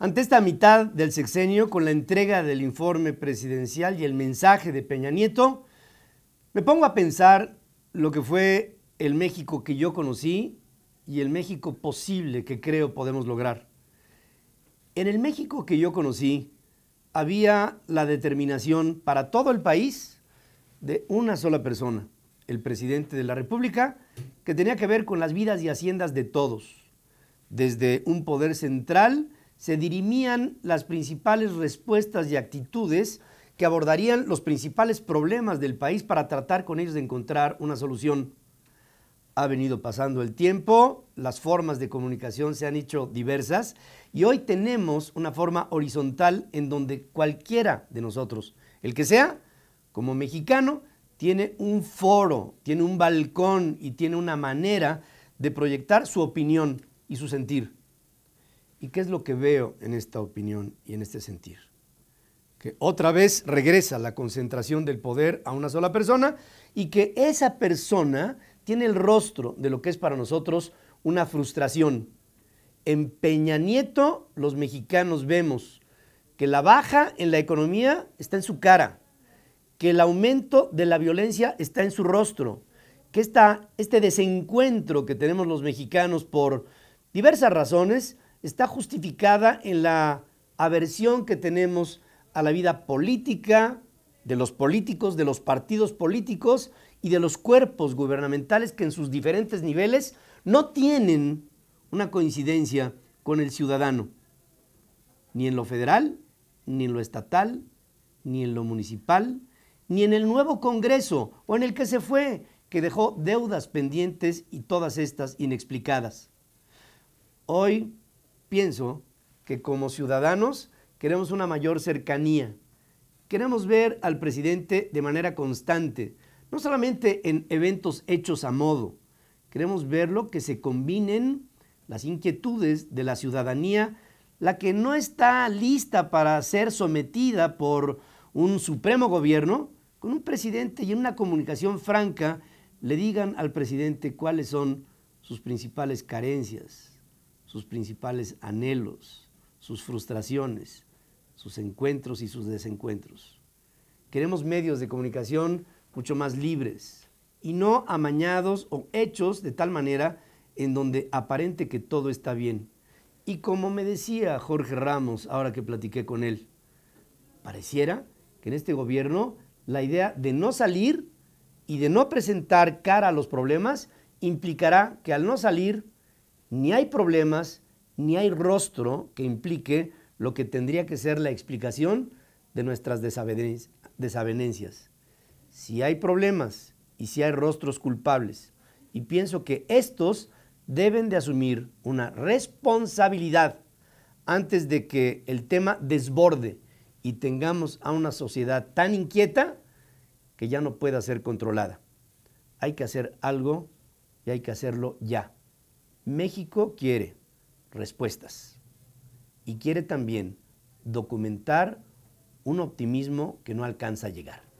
Ante esta mitad del sexenio, con la entrega del informe presidencial y el mensaje de Peña Nieto, me pongo a pensar lo que fue el México que yo conocí y el México posible que creo podemos lograr. En el México que yo conocí había la determinación para todo el país de una sola persona, el presidente de la República, que tenía que ver con las vidas y haciendas de todos, desde un poder central, se dirimían las principales respuestas y actitudes que abordarían los principales problemas del país para tratar con ellos de encontrar una solución. Ha venido pasando el tiempo, las formas de comunicación se han hecho diversas y hoy tenemos una forma horizontal en donde cualquiera de nosotros, el que sea, como mexicano, tiene un foro, tiene un balcón y tiene una manera de proyectar su opinión y su sentir. ¿Y qué es lo que veo en esta opinión y en este sentir? Que otra vez regresa la concentración del poder a una sola persona y que esa persona tiene el rostro de lo que es para nosotros una frustración. En Peña Nieto los mexicanos vemos que la baja en la economía está en su cara, que el aumento de la violencia está en su rostro, que está este desencuentro que tenemos los mexicanos por diversas razones está justificada en la aversión que tenemos a la vida política, de los políticos, de los partidos políticos y de los cuerpos gubernamentales que en sus diferentes niveles no tienen una coincidencia con el ciudadano, ni en lo federal, ni en lo estatal, ni en lo municipal, ni en el nuevo Congreso o en el que se fue, que dejó deudas pendientes y todas estas inexplicadas. Hoy pienso que como ciudadanos queremos una mayor cercanía. Queremos ver al presidente de manera constante, no solamente en eventos hechos a modo. Queremos verlo que se combinen las inquietudes de la ciudadanía, la que no está lista para ser sometida por un supremo gobierno, con un presidente y en una comunicación franca le digan al presidente cuáles son sus principales carencias sus principales anhelos, sus frustraciones, sus encuentros y sus desencuentros. Queremos medios de comunicación mucho más libres y no amañados o hechos de tal manera en donde aparente que todo está bien. Y como me decía Jorge Ramos ahora que platiqué con él, pareciera que en este gobierno la idea de no salir y de no presentar cara a los problemas implicará que al no salir ni hay problemas, ni hay rostro que implique lo que tendría que ser la explicación de nuestras desavenencias. Si hay problemas y si hay rostros culpables, y pienso que estos deben de asumir una responsabilidad antes de que el tema desborde y tengamos a una sociedad tan inquieta que ya no pueda ser controlada. Hay que hacer algo y hay que hacerlo ya. México quiere respuestas y quiere también documentar un optimismo que no alcanza a llegar.